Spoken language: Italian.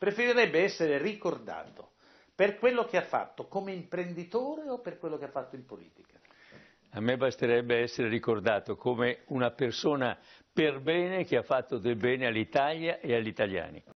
preferirebbe essere ricordato per quello che ha fatto come imprenditore o per quello che ha fatto in politica? A me basterebbe essere ricordato come una persona per bene che ha fatto del bene all'Italia e agli italiani.